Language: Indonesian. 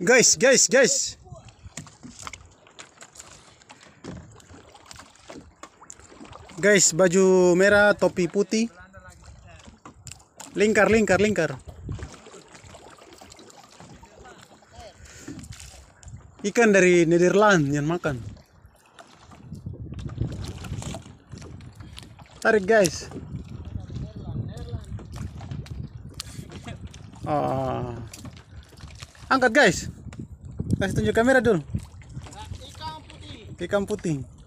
Guys, guys, guys. Guys, baju merah, topi putih. Lingkar, lingkar, lingkar. Ikan dari Nederland yang makan. Tarik guys. Ah. Angkat guys. Kasih tunjuk kamera dulu. Ikan putih. Ikan putih.